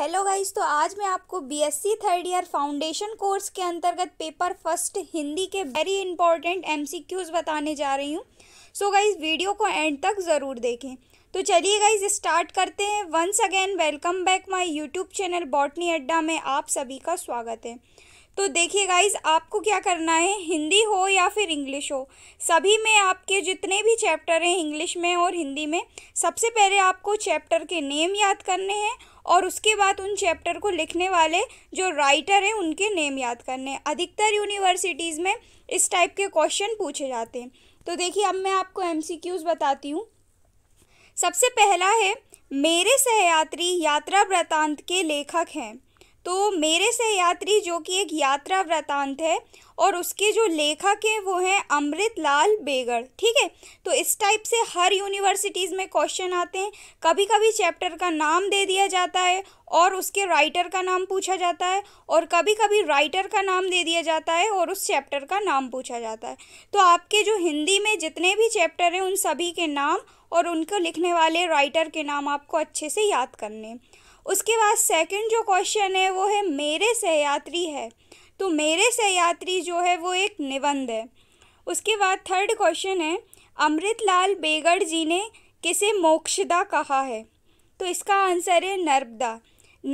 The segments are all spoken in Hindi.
हेलो गाइस तो आज मैं आपको BSc third year foundation course के अंतर्गत पेपर फर्स्ट हिंदी के वेरी इंपॉर्टेंट एमसीक्यूज़ बताने जा रही हूँ सो गाइस वीडियो को एंड तक ज़रूर देखें तो चलिए गाइस स्टार्ट करते हैं once again welcome back my YouTube channel botany Adda में आप सभी का स्वागत है तो देखिए गाइज आपको क्या करना है हिंदी हो या फिर इंग्लिश हो सभी में आपके जितने भी चैप्टर हैं इंग्लिश में और हिंदी में सबसे पहले आपको चैप्टर के नेम याद करने हैं और उसके बाद उन चैप्टर को लिखने वाले जो राइटर हैं उनके नेम याद करने अधिकतर यूनिवर्सिटीज़ में इस टाइप के क्वेश्चन पूछे जाते हैं तो देखिए अब मैं आपको एम बताती हूँ सबसे पहला है मेरे सहयात्री यात्रा वृतांत के लेखक हैं तो मेरे से यात्री जो कि एक यात्रा वृतांत है और उसके जो लेखक हैं वो हैं अमृत लाल बेगड़ ठीक है तो इस टाइप से हर यूनिवर्सिटीज़ में क्वेश्चन आते हैं कभी कभी चैप्टर का नाम दे दिया जाता है और उसके राइटर का नाम पूछा जाता है और कभी कभी राइटर का नाम दे दिया जाता है और उस चैप्टर का नाम पूछा जाता है तो आपके जो हिंदी में जितने भी चैप्टर हैं उन सभी के नाम और उनको लिखने वाले राइटर के नाम आपको अच्छे से याद करने हैं उसके बाद सेकंड जो क्वेश्चन है वो है मेरे सहयात्री है तो मेरे सहयात्री जो है वो एक निबंध है उसके बाद थर्ड क्वेश्चन है अमृतलाल बेगड़ जी ने किसे मोक्षदा कहा है तो इसका आंसर है नर्मदा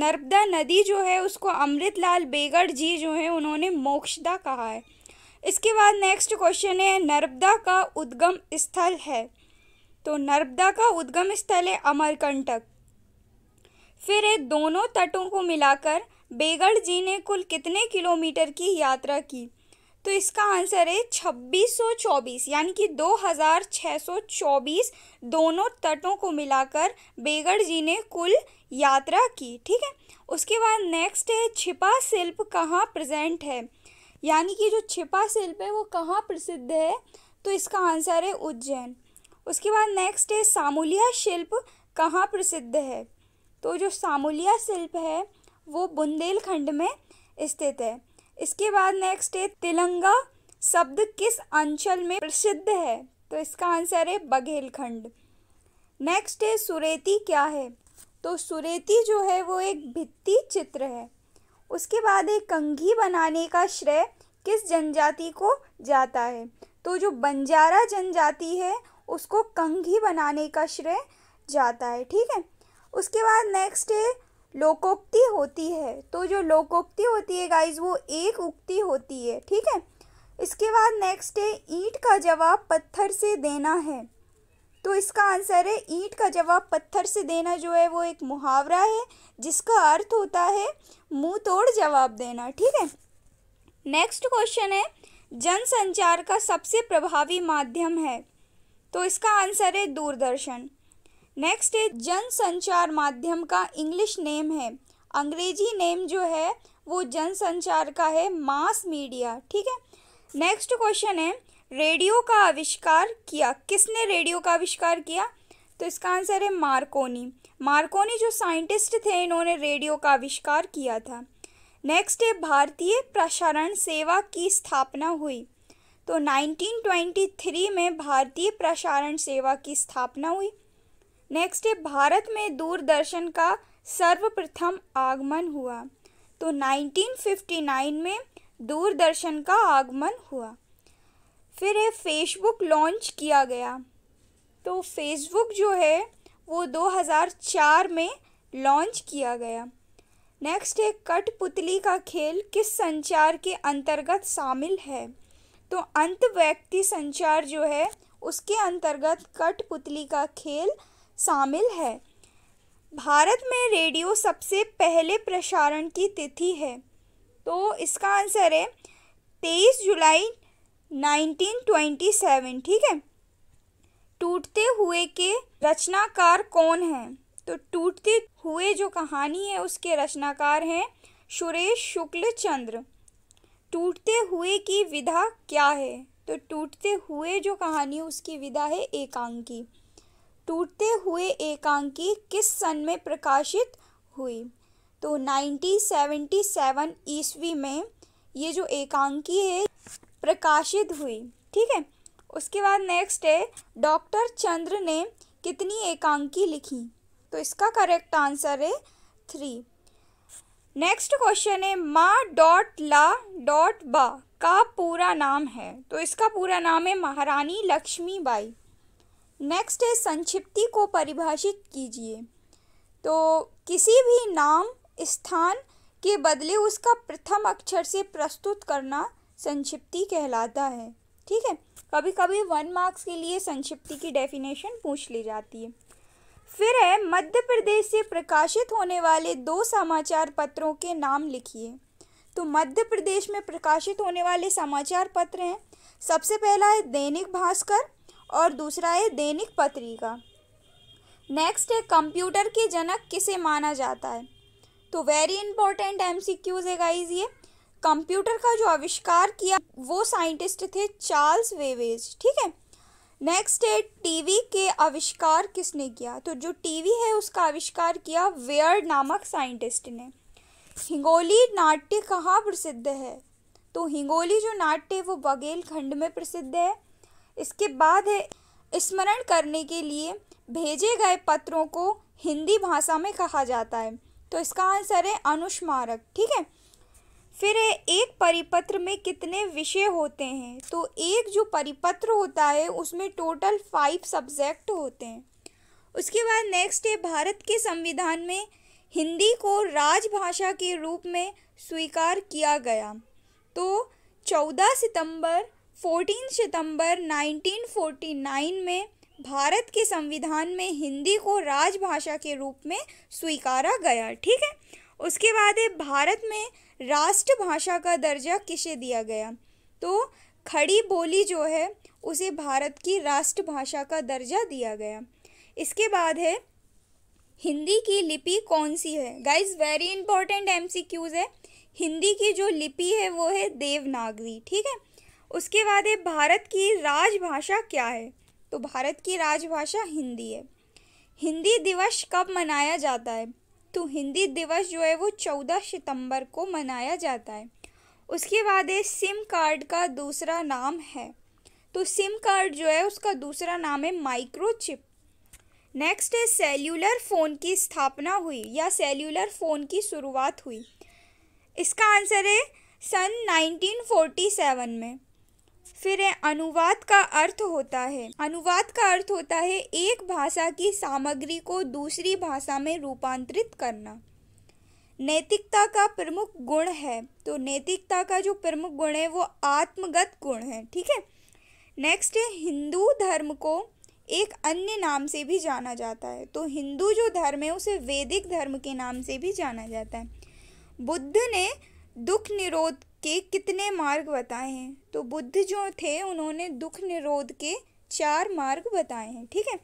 नर्मदा नदी जो है उसको अमृतलाल बेगड़ जी जो है उन्होंने मोक्षदा कहा है इसके बाद नेक्स्ट क्वेश्चन है नर्मदा का उद्गम स्थल है तो नर्मदा का उद्गम स्थल है अमरकंटक फिर ये दोनों तटों को मिलाकर बेगड़ जी ने कुल कितने किलोमीटर की यात्रा की तो इसका आंसर है 2624 यानी कि 2624 दोनों तटों को मिलाकर बेगड़ जी ने कुल यात्रा की ठीक है उसके बाद नेक्स्ट है छिपा शिल्प कहाँ प्रेजेंट है यानी कि जो छिपा शिल्प है वो कहाँ प्रसिद्ध है तो इसका आंसर है उज्जैन उसके बाद नेक्स्ट है सामूलिया शिल्प कहाँ प्रसिद्ध है तो जो सामुलिया शिल्प है वो बुंदेलखंड में स्थित है इसके बाद नेक्स्ट है तिलंगा शब्द किस अंचल में प्रसिद्ध है तो इसका आंसर है बघेलखंड नेक्स्ट है सुरेती क्या है तो सुरेती जो है वो एक भित्ति चित्र है उसके बाद एक कंघी बनाने का श्रेय किस जनजाति को जाता है तो जो बंजारा जनजाति है उसको कंघी बनाने का श्रेय जाता है ठीक है उसके बाद नेक्स्ट है लोकोक्ति होती है तो जो लोकोक्ति होती है गाइज वो एक उक्ति होती है ठीक है इसके बाद नेक्स्ट है ईंट का जवाब पत्थर से देना है तो इसका आंसर है ईंट का जवाब पत्थर से देना जो है वो एक मुहावरा है जिसका अर्थ होता है मुंह तोड़ जवाब देना ठीक है नेक्स्ट क्वेश्चन है जनसंचार का सबसे प्रभावी माध्यम है तो इसका आंसर है दूरदर्शन नेक्स्ट है जन संचार माध्यम का इंग्लिश नेम है अंग्रेजी नेम जो है वो जन संचार का है मास मीडिया ठीक है नेक्स्ट क्वेश्चन है रेडियो का आविष्कार किया किसने रेडियो का आविष्कार किया तो इसका आंसर है मार्कोनी मार्कोनी जो साइंटिस्ट थे इन्होंने रेडियो का आविष्कार किया था नेक्स्ट है भारतीय प्रसारण सेवा की स्थापना हुई तो 1923 में भारतीय प्रसारण सेवा की स्थापना हुई नेक्स्ट है भारत में दूरदर्शन का सर्वप्रथम आगमन हुआ तो 1959 में दूरदर्शन का आगमन हुआ फिर है फेसबुक लॉन्च किया गया तो फेसबुक जो है वो 2004 में लॉन्च किया गया नेक्स्ट है कठपुतली का खेल किस संचार के अंतर्गत शामिल है तो अंत व्यक्ति संचार जो है उसके अंतर्गत कठपुतली का खेल शामिल है भारत में रेडियो सबसे पहले प्रसारण की तिथि है तो इसका आंसर है तेईस जुलाई नाइनटीन ट्वेंटी सेवन ठीक है टूटते हुए के रचनाकार कौन हैं तो टूटते हुए जो कहानी है उसके रचनाकार हैं सुरेश शुक्ल चंद्र टूटते हुए की विधा क्या है तो टूटते हुए जो कहानी है उसकी विधा है एकांकी टूटते हुए एकांकी किस सन में प्रकाशित हुई तो 1977 ईस्वी में ये जो एकांकी है प्रकाशित हुई ठीक है उसके बाद नेक्स्ट है डॉक्टर चंद्र ने कितनी एकांकी लिखी तो इसका करेक्ट आंसर है थ्री नेक्स्ट क्वेश्चन है माँ डॉट ला डॉट बा का पूरा नाम है तो इसका पूरा नाम है महारानी लक्ष्मीबाई नेक्स्ट है संक्षिप्ति को परिभाषित कीजिए तो किसी भी नाम स्थान के बदले उसका प्रथम अक्षर से प्रस्तुत करना संक्षिप्ति कहलाता है ठीक है कभी कभी वन मार्क्स के लिए संक्षिप्ति की डेफिनेशन पूछ ली जाती है फिर है मध्य प्रदेश से प्रकाशित होने वाले दो समाचार पत्रों के नाम लिखिए तो मध्य प्रदेश में प्रकाशित होने वाले समाचार पत्र हैं सबसे पहला है दैनिक भास्कर और दूसरा है दैनिक पत्रिका नेक्स्ट है कंप्यूटर के जनक किसे माना जाता है तो very important M C Qs है गाइज ये कंप्यूटर का जो आविष्कार किया वो साइंटिस्ट थे चार्ल्स वेवेज ठीक है नेक्स्ट है टीवी के आविष्कार किसने किया तो जो टीवी है उसका आविष्कार किया वेयर नामक साइंटिस्ट ने हिंगोली नाट्य कहाँ प्रसिद्ध है तो हिंगोली जो नाट्य है वो बघेल खंड में प्रसिद्ध है इसके बाद है स्मरण करने के लिए भेजे गए पत्रों को हिंदी भाषा में कहा जाता है तो इसका आंसर है अनुस्मारक ठीक है फिर है एक परिपत्र में कितने विषय होते हैं तो एक जो परिपत्र होता है उसमें टोटल फाइव सब्जेक्ट होते हैं उसके बाद नेक्स्ट है भारत के संविधान में हिंदी को राजभाषा के रूप में स्वीकार किया गया तो चौदह सितंबर 14 सितंबर 1949 में भारत के संविधान में हिंदी को राजभाषा के रूप में स्वीकारा गया ठीक है उसके बाद है भारत में राष्ट्रभाषा का दर्जा किसे दिया गया तो खड़ी बोली जो है उसे भारत की राष्ट्रभाषा का दर्जा दिया गया इसके बाद है हिंदी की लिपि कौन सी है गाइज वेरी इंपॉर्टेंट एम है हिंदी की जो लिपि है वो है देवनागरी ठीक है उसके बाद है भारत की राजभाषा क्या है तो भारत की राजभाषा हिंदी है हिंदी दिवस कब मनाया जाता है तो हिंदी दिवस जो है वो चौदह सितंबर को मनाया जाता है उसके बाद है सिम कार्ड का दूसरा नाम है तो सिम कार्ड जो है उसका दूसरा नाम है माइक्रोचिप नेक्स्ट है सेल्यूलर फ़ोन की स्थापना हुई या सेल्यूलर फ़ोन की शुरुआत हुई इसका आंसर है सन 1947 में फिर है अनुवाद का अर्थ होता है अनुवाद का अर्थ होता है एक भाषा की सामग्री को दूसरी भाषा में रूपांतरित करना नैतिकता का प्रमुख गुण है तो नैतिकता का जो प्रमुख गुण है वो आत्मगत गुण है ठीक है नेक्स्ट है हिंदू धर्म को एक अन्य नाम से भी जाना जाता है तो हिंदू जो धर्म है उसे वैदिक धर्म के नाम से भी जाना जाता है बुद्ध ने दुख निरोध के कितने मार्ग बताए हैं तो बुद्ध जो थे उन्होंने दुख निरोध के चार मार्ग बताए हैं ठीक है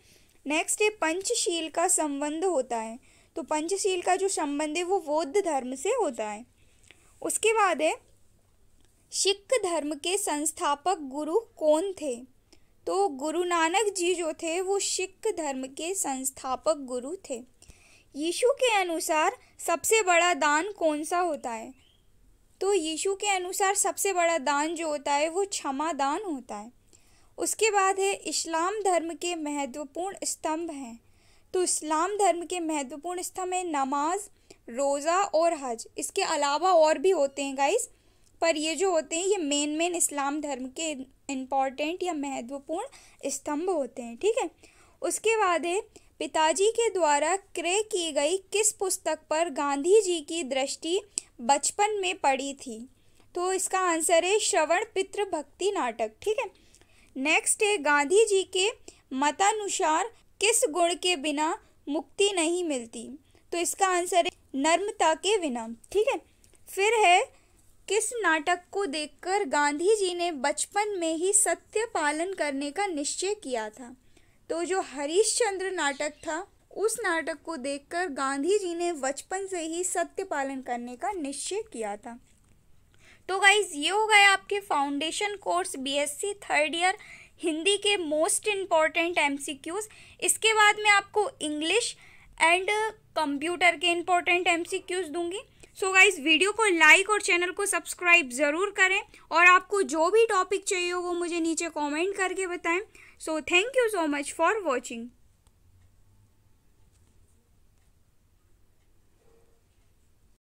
नेक्स्ट है पंचशील का संबंध होता है तो पंचशील का जो संबंध है वो बौद्ध धर्म से होता है उसके बाद है सिख धर्म के संस्थापक गुरु कौन थे तो गुरु नानक जी जो थे वो सिख धर्म के संस्थापक गुरु थे यीशु के अनुसार सबसे बड़ा दान कौन सा होता है तो यीशु के अनुसार सबसे बड़ा दान जो होता है वो क्षमा दान होता है उसके बाद है इस्लाम धर्म के महत्वपूर्ण स्तंभ हैं तो इस्लाम धर्म के महत्वपूर्ण स्तंभ हैं नमाज रोज़ा और हज इसके अलावा और भी होते हैं गाइस पर ये जो होते हैं ये मेन मेन इस्लाम धर्म के इम्पॉर्टेंट या महत्वपूर्ण स्तंभ होते हैं ठीक है उसके बाद है पिताजी के द्वारा क्रय की गई किस पुस्तक पर गांधी जी की दृष्टि बचपन में पढ़ी थी तो इसका आंसर है श्रवण पितृ भक्ति नाटक ठीक है नेक्स्ट है गांधी जी के मतानुसार किस गुण के बिना मुक्ति नहीं मिलती तो इसका आंसर है नर्मता के बिना ठीक है फिर है किस नाटक को देखकर गांधी जी ने बचपन में ही सत्य पालन करने का निश्चय किया था तो जो हरीश्चंद्र नाटक था उस नाटक को देखकर गांधी जी ने बचपन से ही सत्य पालन करने का निश्चय किया था तो गाइज ये हो गए आपके foundation course BSc third year Hindi के मोस्ट इम्पॉर्टेंट एम इसके बाद मैं आपको इंग्लिश एंड कंप्यूटर के इम्पॉर्टेंट एम दूंगी सो so गाइज वीडियो को लाइक और चैनल को सब्सक्राइब ज़रूर करें और आपको जो भी टॉपिक चाहिए हो वो मुझे नीचे कमेंट करके बताएं so thank you so much for watching